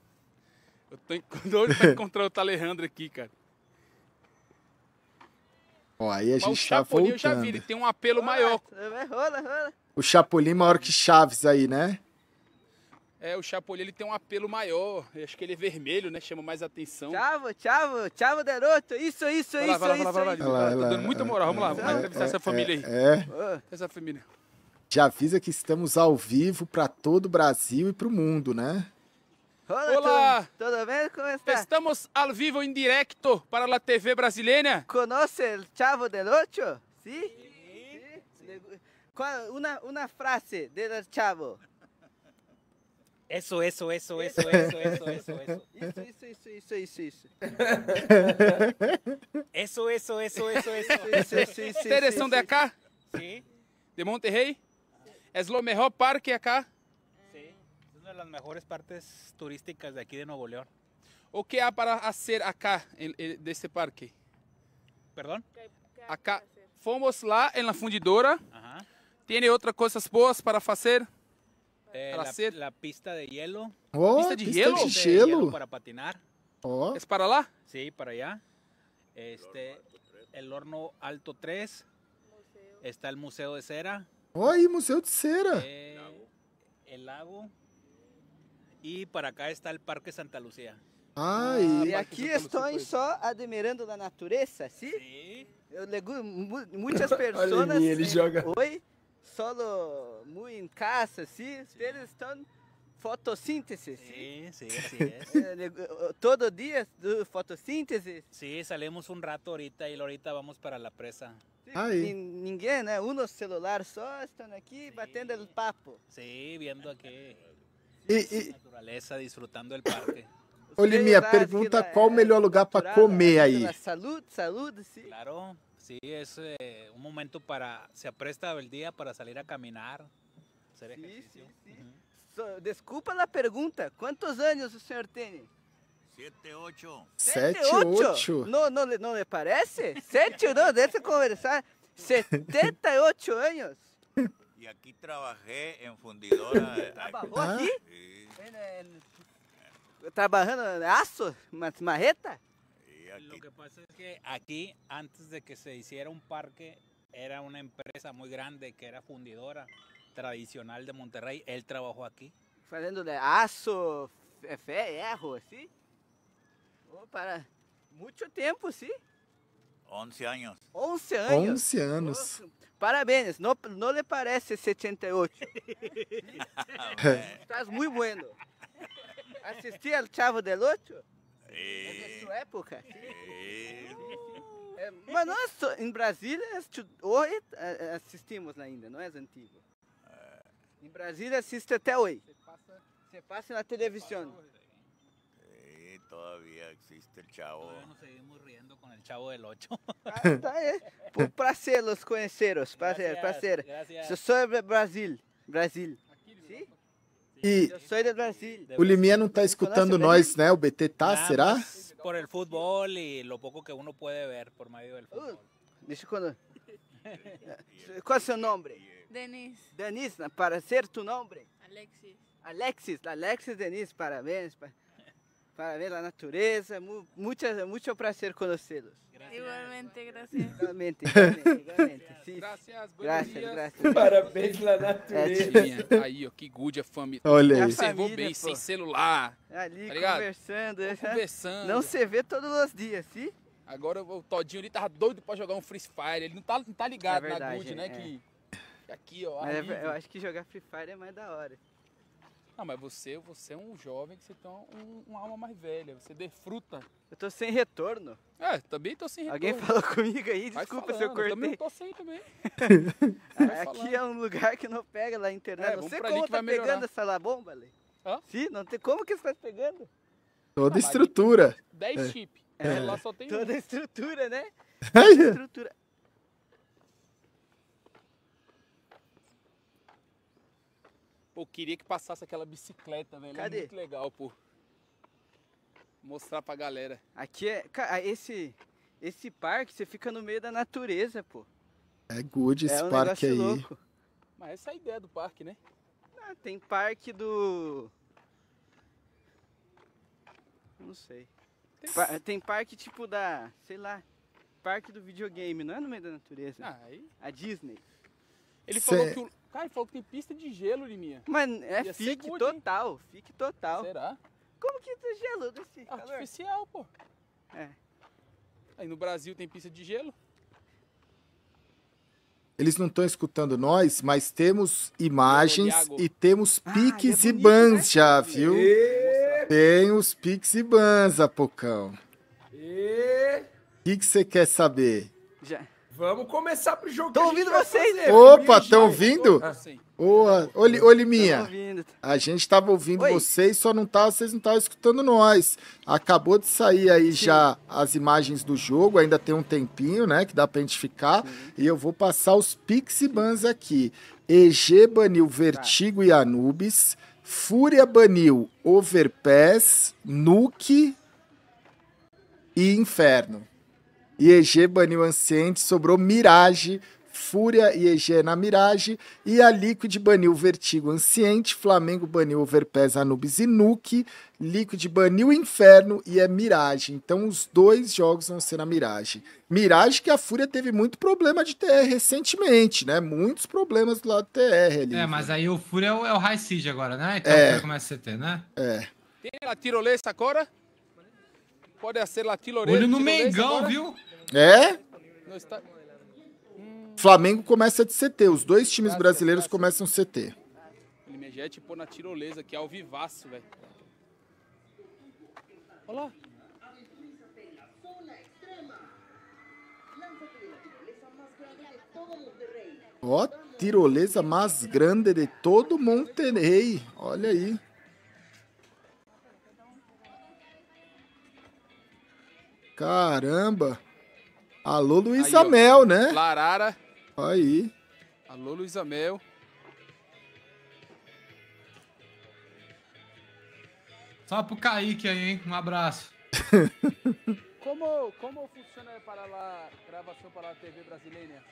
Eu tô doido pra encontrar outro Alejandro aqui, cara. Ó, aí a gente Mas o tá Chapolin eu já vi, ele tem um apelo maior. Rola, rola. O Chapolin maior que Chaves aí, né? É, o Chapolin ele tem um apelo maior. Eu acho que ele é vermelho, né? Chama mais atenção. Chavo, chavo, chavo, garoto. Isso, isso, vai lá, isso, vai lá, isso. Vai lá, vai lá, vai lá. Tá dando muita moral. Vamos lá, vamos entrevistar essa é, família aí. É. é. Essa família. Já avisa que estamos ao vivo para todo o Brasil e para o mundo, né? Olá, Olá. Tudo, bem? Como está? Estamos ao vivo em directo para a TV brasileira. Conoce o Chavo del Sim? Sim. Uma, uma frase do Chavo. Isso, isso, isso, isso, isso, isso, isso, isso. Isso, isso, isso, isso, isso. Isso, isso, isso, isso, isso. Isso, isso, Direção de cá? Sim. De Monterrey? É o melhor parque acá? Sim. É uma das melhores partes turísticas de aqui de Nuevo León. O que há para fazer acá, desse parque? Perdão? Acá. Fomos lá na fundidora. Tem outras coisas boas para fazer? Eh, para la, hacer la pista de hielo. Oh, ¿Pista de pista hielo? De hielo. hielo para patinar. Oh. ¿Es para allá? Sí, para allá. Este, el horno Alto 3. Está el Museo de Cera. ¡Ay, oh, Museo de Cera! Eh, el lago. Y para acá está el Parque Santa Lucía. Ah, e aqui estão só admirando a natureza, sim? Sim. muitas pessoas. ele eh, joga. Oi? solo muito em casa, assim, eles estão fotossíntese. Sim, sim, sim Todo dia fotosíntesis. Sí, salimos un rato ahorita y ahorita vamos para la presa. Sí, Ninguém, né? Eh, unos celular só estão aqui sí. batendo el papo. Sí, viendo aqui. E, natureza, disfrutando o parque. Olimpia, pergunta qual o melhor lugar para comer aí. Saúde, saúde, sim. Claro, Sí, es eh, un momento para, se apresta el día para salir a caminar, hacer ejercicio. Sí, la pregunta, ¿cuántos años el señor tiene? Siete, ocho. ¿Siete, ocho. No, no, no le parece. Siete no, déjese conversar. 78 años. Y aquí trabajé en fundidora. ¿Trabajó ah. aquí? Sí. trabajando en aso, marreta lo que pasa es que aquí, antes de que se hiciera un parque, era una empresa muy grande que era fundidora tradicional de Monterrey. Él trabajó aquí. de aço, ferro, ¿sí? Oh, para mucho tiempo, ¿sí? 11 años. 11 años. 11 años. Oh, parabéns, No le parece 78. Estás muy bueno. ¿Asistí al Chavo del Ocho? É da sua é. época? É. é, mas nós em Brasília hoje é, assistimos ainda, não é antigo. Em Brasília assiste até hoje. Você passa, você passa na televisão. todavía existe el chavo. Todavía nos seguimos riendo con el chavo del 8. Está, eh. Un placer los conoceros, placer, placer. Yo soy de Brasil, Brasil. E o Limia não está escutando nós, né? O BT tá, será? Por o futebol e o pouco que uno pode ver por meio do medio deixa eu... Qual é o seu nome? Denis. Denis, para ser tu nome? Alexis. Alexis, Alexis Denis, parabéns. parabéns para ver a natureza. muito muito prazer conhecê los Igualmente, graças Igualmente, igualmente. Parabéns na é, natureza. aí, ó, que good a família. Olha aí. Observou bem, pô. sem celular. Ali, tá conversando. Né? Conversando. Não se vê todos os dias, sim? Agora o Todinho ali tava doido pra jogar um Free Fire. Ele não tá, não tá ligado é verdade, na good, né? É. Que, que aqui, ó. Mas, é eu acho que jogar Free Fire é mais da hora. Não, mas você, você é um jovem que você tem um, uma alma mais velha, você desfruta. Eu tô sem retorno. É, também tô sem retorno. Alguém falou comigo aí, desculpa falando, se eu cortei. Eu também tô sem também. aqui é um lugar que não pega lá na internet. É, conta como tá pegando essa labomba, Lê. Hã? Sim, não tem como que você tá pegando? Toda não, estrutura. 10 é. chip. É. Lá só tem Toda um. estrutura, né? Toda estrutura. Pô, queria que passasse aquela bicicleta, velho. É Cadê? É muito legal, pô. Mostrar pra galera. Aqui é. Ah, esse. Esse parque, você fica no meio da natureza, pô. É good é esse é um parque aí. Louco. Mas essa é a ideia do parque, né? Ah, tem parque do. Não sei. Tem... Pa tem parque tipo da. Sei lá. Parque do videogame, não é no meio da natureza. Ah, aí... A Disney. Ele Cê... falou que o. Cara, ele falou que tem pista de gelo, minha. Mano, é fique total, fique total. Será? Como que tem gelo desse Artificial, calor? pô. É. Aí no Brasil tem pista de gelo. Eles não estão escutando nós, mas temos imagens e temos ah, piques ah, é e né? bans né? já, viu? E... Tem os piques e bans, Apocão. O e... que você quer saber? Já. Vamos começar pro jogo. Estão ouvindo vocês? Fazer, Opa, estão ouvindo? Ah, sim. ô, Liminha, a gente estava ouvindo Oi. vocês, só não tava, tá, vocês não estavam escutando nós. Acabou de sair aí Sim. já as imagens do jogo, ainda tem um tempinho, né, que dá pra gente ficar. Sim. E eu vou passar os Pix Bans aqui. EG baniu tá. Vertigo tá. e Anubis. Fúria baniu Overpass, Nuke e Inferno. IEG baniu Anciente, sobrou Mirage, Fúria e EG na Mirage, e a Liquid baniu Vertigo Anciente, Flamengo baniu Overpass, Anubis e Nuke, Liquid baniu Inferno e é Mirage. Então os dois jogos vão ser na Mirage. Mirage que a Fúria teve muito problema de TR recentemente, né? Muitos problemas do lado do TR ali. É, né? mas aí o Fúria é o, é o High Siege agora, né? Então é. começa a CT, né? É. Tem a tirolesa agora? Pode ser Lati Lourenço. Olho no Mengão, viu? É? Flamengo começa de CT. Os dois times tá, brasileiros tá, tá. começam CT. Ele me Limegete pôr na tirolesa, que é o vivaço, velho. Olha lá. Ó, tirolesa mais grande de todo Monterrey. Olha aí. Caramba! Alô, Luísa Mel, né? Larara. Aí. Alô, Luísa Mel. Só pro Kaique aí, hein? Um abraço. como, como funciona para a gravação para a TV brasileira?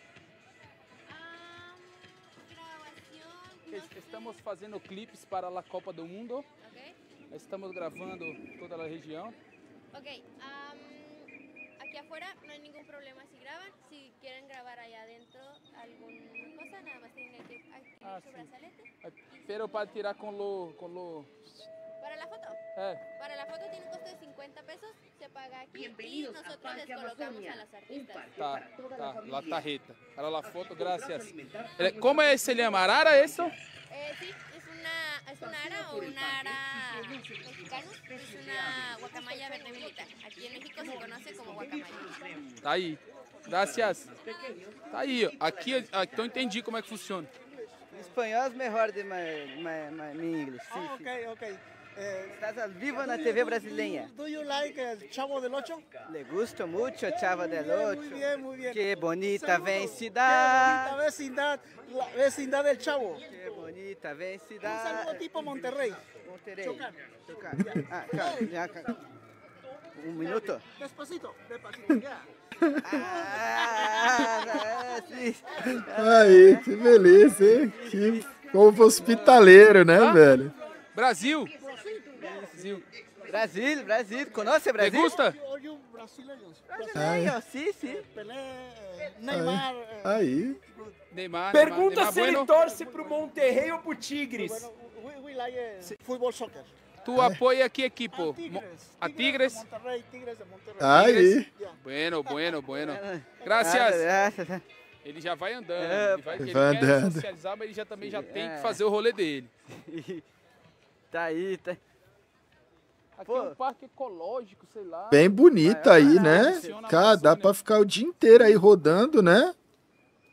Ah, estamos fazendo clipes para a Copa do Mundo. Okay. Estamos gravando toda a região. Ok. Uh... aquí afuera no hay ningún problema si graban. Si quieren grabar allá adentro alguna cosa, nada más tienen que activar ah, su brazalete. Pero para tirar con lo, con lo... Para la foto. Eh. Para la foto tiene un costo de 50 pesos, se paga aquí Bienvenidos y nosotros les colocamos a las artistas. la tarjeta. Para la foto, gracias. Eh, ¿Cómo se llama? ¿Arara eso? Eh, sí. una, es ara o una ara mexicana, es una guacamaya verde militar. Aquí en México se conoce como guacamaya. Está aí. Gracias. Tá aí, Aqui, então entendi como é que funciona. Espanhol é melhor do que meu inglês. Ah, ok, ok. É, estás viva vivo na TV brasileira. Do you like eh, Chavo del Ocho? Le gusto mucho Chavo del Ocho. Muy bien, muy bien. Que bonita Saludo. Que bonita vecindad, la vecindad del Chavo. Que bonita vencidad. Un saludo tipo Monterrey. Monterrey. Chocar. Chocar. Ah, Un minuto. Despacito, despacito. Ah, sim. Aí, que beleza, hein? Que povo hospitaleiro, né, ah. velho? Brasil! Brasil. Brasil, Brasil. o Brasil? Te gusta? Brasileiros. sim, sim. Pelé, Neymar. Aí. Eh, Neymar. Pergunta Neymar, se Neymar, ele bueno. torce pro Monterrey ou pro Tigres. Eh, futebol soccer. Tu apoia que equipe? A Tigres. A Tigres. Monterrey, Tigres de Monterrey. Aí. Bueno, bueno, bueno. Gracias. Ele já vai andando. ele vai, ele vai andando. socializar, mas ele já também já tem que é. fazer o rolê dele. tá aí, tá aí. Aqui Pô. é um parque ecológico, sei lá. Bem bonita é, é, aí, é, né? Cara, dá né? pra ficar o dia inteiro aí rodando, né?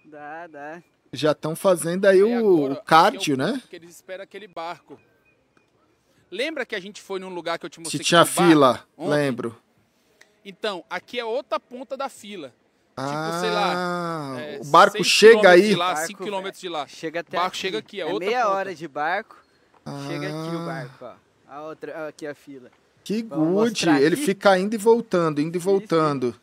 Dá, dá. Já estão fazendo aí, é, o, agora, o cardio, é o né? Que eles esperam aquele barco. Lembra que a gente foi num lugar que eu te mostrei? Se tinha fila, Ontem? lembro. Então, aqui é outra ponta da fila. Ah, tipo, sei lá. Ah, é, o barco chega aí. 5 km de lá. Chega até o barco aqui. chega aqui, é, é outra meia ponta. hora de barco. Ah. Chega aqui o ah. barco, ó. A outra, aqui a fila. Que good! Ele fica indo e voltando, indo e voltando.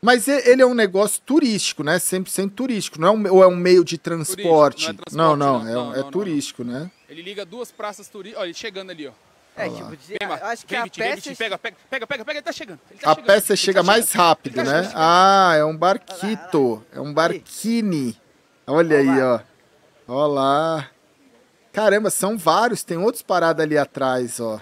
Mas ele é um negócio turístico, né? 100% turístico. Não é um, ou é um meio de transporte? não, é transporte não, não, não, é não, é, é turístico, né? Ele liga duas praças turísticas. Olha, ele chegando ali, ó. É, tipo, de, Bem, acho que Bem, a peça... Pega, pega, pega, pega, pega, ele tá chegando. Ele tá a chegando, peça tá chega mais chegando. rápido, tá né? Chegando. Tá ah, é um barquito. É um barquini. Olha olá. aí, ó. Olha lá. Caramba, são vários. Tem outros parados ali atrás, ó.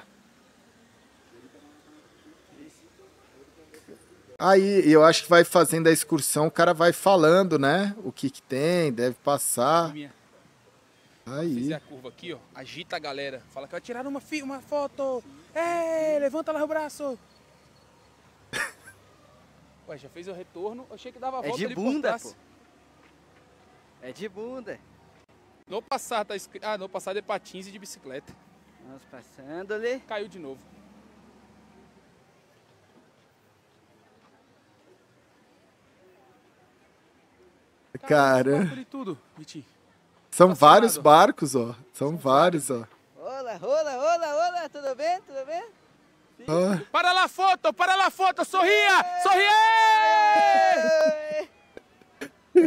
Aí, eu acho que vai fazendo a excursão, o cara vai falando, né? O que que tem, deve passar. Aí. Fizer a curva aqui, ó. Agita a galera. Fala que vai tirar uma, uma foto. Ei, levanta lá o braço. Ué, já fez o retorno. Eu achei que dava a é volta é de ali bunda, por trás. Pô. É de bunda. No passado tá escrito. Ah, no passado é patins e de bicicleta. Vamos passando ali. Caiu de novo. Cara. Tudo, São vários barcos, ó. São, vários, ó. Olá, olá, olá, olá. Tudo bem? Tudo bem? Para lá foto, para lá foto, sorria, sorria!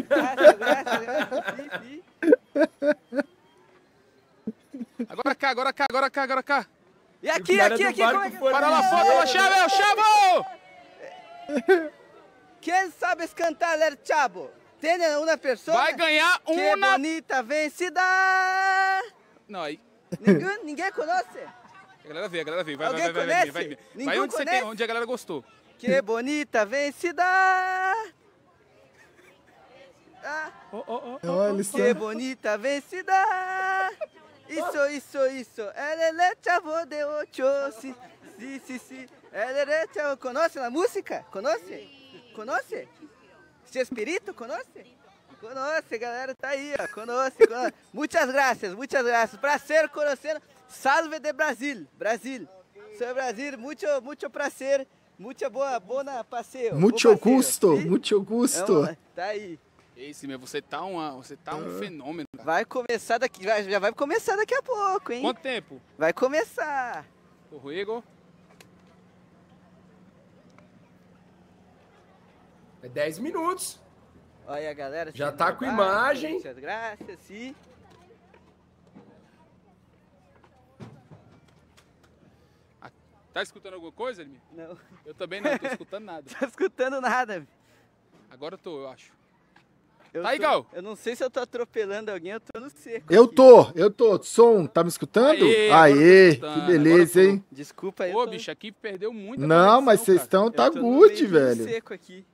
graças, graças. Sim, sim. Agora cá, agora cá, agora cá, agora cá. E aqui, e aqui, aqui, como é que... Para lá fora, lá, chave, eu chavo! Quem sabe cantar el chavo? Tem uma pessoa... Vai ganhar é uma... Que bonita vencida! Não, aí... Ninguém, ninguém conhece? A galera vê, a galera vê. Vai, Alguém vai, vai, conhece? Vai, vai, vai, vai, vai onde você tem, onde a galera gostou. Que bonita vencida! Ah, oh, oh, oh, Olha, que é bonita vencida! Isso, isso, isso! Elele é chavô de ocho, si, si, si, si. Elele é chavô, conoce a música? Conoce? Conoce? Se espírito, conhece? Conhece, galera, tá aí, ó. Conoce, conoce. muitas graças, muitas graças. Prazer, conhecendo. Salve de Brasil, Brasil. Sou Brasil, muito, muito prazer. Muito boa, boa passeio. Muito gusto, muito gusto. Tá aí. Esse, meu, você tá, uma, você tá um tá. fenômeno. Cara. Vai começar daqui, vai, já vai começar daqui a pouco, hein? Quanto tempo? Vai começar. O Ruego. É 10 minutos. Olha, galera. Já tá com imagem. Muitas graças, sim. Ah, tá escutando alguma coisa, Elmi? Não. Eu também não, tô escutando nada. tá escutando nada. Agora eu tô, eu acho. Eu tá igual. Eu não sei se eu tô atropelando alguém, eu tô no seco. Eu aqui. tô, eu tô. Som, tá me escutando? Aê, Aê que beleza, hein? Desculpa aí. Ô, tô... bicho, aqui perdeu muito. Não, mas vocês estão, tá good, velho. seco aqui.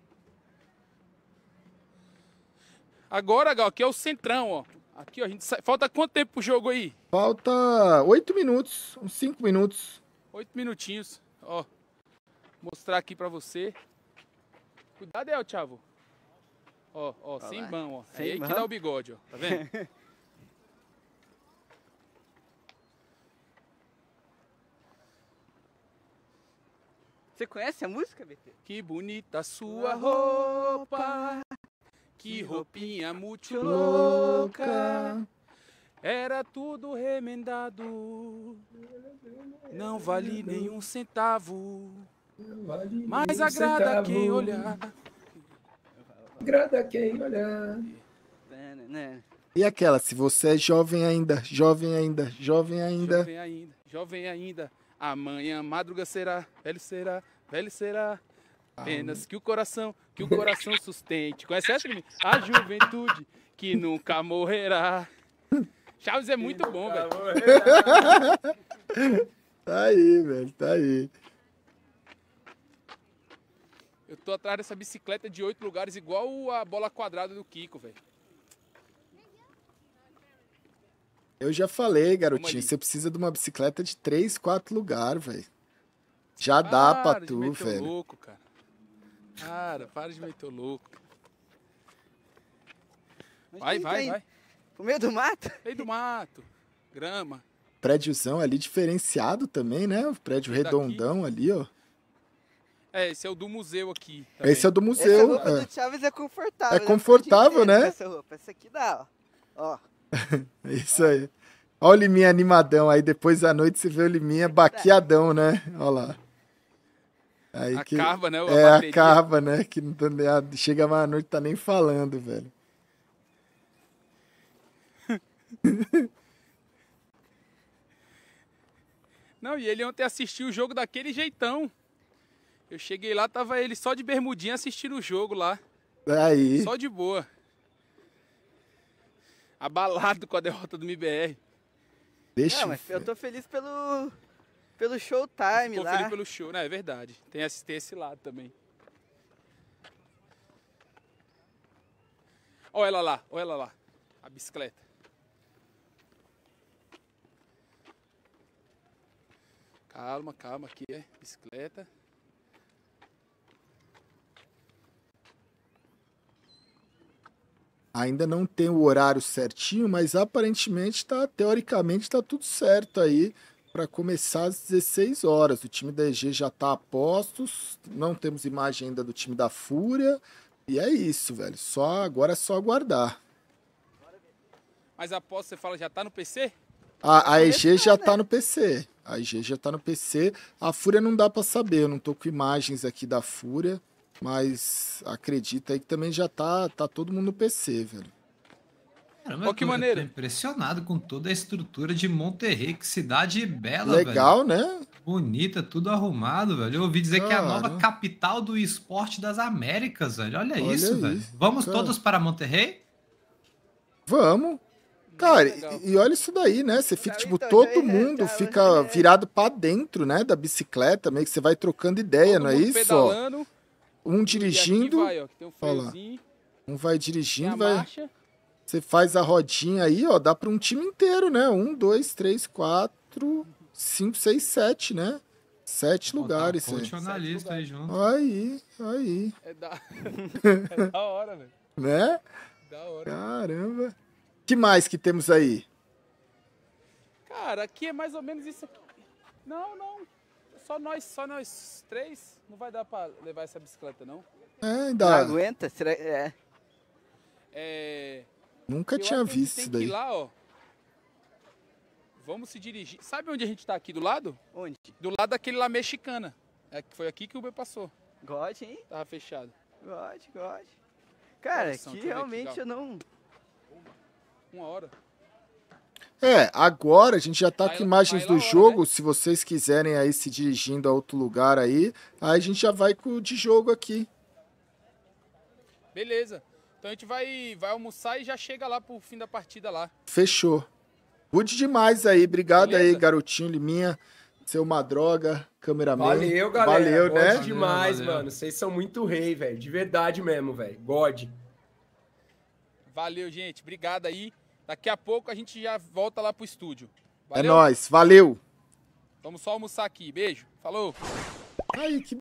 Agora, Gal, aqui é o centrão, ó. Aqui, ó, a gente sai... Falta quanto tempo pro jogo aí? Falta oito minutos, uns cinco minutos. Oito minutinhos, ó. Mostrar aqui pra você. Cuidado aí, Thiago. Ó, ó, sem mão, ó. Sem é aí mão. que dá o bigode, ó. Tá vendo? Você conhece a música, BT? Que bonita sua roupa, que roupinha muito louca. Era tudo remendado, não vale nenhum centavo, mas agrada quem olhar. Agrada quem olhar. E aquela, se você é jovem ainda, jovem ainda, jovem ainda. Jovem ainda, jovem ainda. Amanhã madruga será, velho será, velho será. Apenas que o coração, que o coração sustente. Conhece essa, Guilherme? A juventude que nunca morrerá. Chaves é muito bom, velho. Tá aí, velho, tá aí. Eu tô atrás dessa bicicleta de oito lugares, igual a bola quadrada do Kiko, velho. Eu já falei, garotinho, você precisa de uma bicicleta de três, quatro lugares, velho. Já para dá pra tu, velho. louco, cara. Cara, para de meter o louco. Vai, vai, vai. Pro meio do mato? Meio do mato. Grama. Prédiozão ali diferenciado também, né? O prédio redondão daqui. ali, ó. É, esse é o do museu aqui. Também. Esse é o do museu. Essa roupa é. do Chaves é confortável. É confortável, né? Essa roupa. Essa aqui dá, ó. ó. Isso aí. Olha o Liminha animadão, aí depois da noite você vê o Liminha é baqueadão, né? Olha lá. Aí que, acaba, né? é, acaba, né? Que não tá, chega mais à noite tá nem falando, velho. Não, e ele ontem assistiu o jogo daquele jeitão. Eu cheguei lá, tava ele só de bermudinha assistindo o jogo lá. Aí. Só de boa. Abalado com a derrota do MBR. Deixa. Não, mas eu tô feliz pelo pelo showtime lá. lá. Feliz pelo show, né? é verdade. Tem assistência esse lado também. Olha ela lá, olha ela lá. A bicicleta. Calma, calma aqui, é. Bicicleta. Ainda não tem o horário certinho, mas aparentemente está teoricamente está tudo certo aí para começar às 16 horas. O time da EG já está a postos, não temos imagem ainda do time da Fúria. E é isso, velho. Só agora é só aguardar. Mas a aposta, você fala, já está no PC? A, a EG já está né? no PC. A EG já está no PC. A Fúria não dá para saber, eu não tô com imagens aqui da Fúria. Mas acredita aí que também já tá, tá todo mundo no PC, velho. Caramba, Qual que eu maneira? impressionado com toda a estrutura de Monterrey, que cidade bela, Legal, velho. né? Bonita, tudo arrumado, velho. Eu ouvi dizer que é a nova capital do esporte das Américas, velho. Olha, Olha isso, velho. Vamos todos para Monterrey? Vamos. Cara, e, olha isso daí, né? Você fica, tá, tipo, então, todo é, mundo fica é. virado para dentro, né? Da bicicleta, meio que você vai trocando ideia, todo não é isso? Pedalando um dirigindo. Vai, ó, um Um vai dirigindo, vai. Você faz a rodinha aí, ó, dá para um time inteiro, né? Um, dois, três, quatro, cinco, seis, sete, né? Sete Vou lugares. Tá um condicionalista aí junto. Aí, aí. É da, é da hora, velho. Né? Da hora. Caramba. que mais que temos aí? Cara, aqui é mais ou menos isso aqui. Não, não só nós, só nós três, não vai dar pra levar essa bicicleta, não. É, ainda. Não aguenta? Será... É. é. Nunca tinha visto isso daí. Lá, ó. Vamos se dirigir. Sabe onde a gente tá aqui do lado? Onde? Do lado daquele lá mexicana. É, foi aqui que o Uber passou. God, hein? Tava fechado. God, God. Cara, Nossa, realmente aqui, eu não. Uma hora. É, agora a gente já tá vai, com imagens do jogo. Né? Se vocês quiserem aí se dirigindo a outro lugar aí, aí a gente já vai com o de jogo aqui. Beleza. Então a gente vai, vai almoçar e já chega lá pro fim da partida lá. Fechou. Good demais aí. Obrigado Beleza. aí, garotinho Liminha. Seu Madroga, cameraman. Valeu, galera. Valeu, God né? Valeu, demais, valeu. mano. Vocês são muito rei, velho. De verdade mesmo, velho. God. Valeu, gente. Obrigado aí. Daqui a pouco a gente já volta lá pro estúdio. É valeu? É nóis, valeu! Vamos só almoçar aqui. Beijo, falou! Ai, que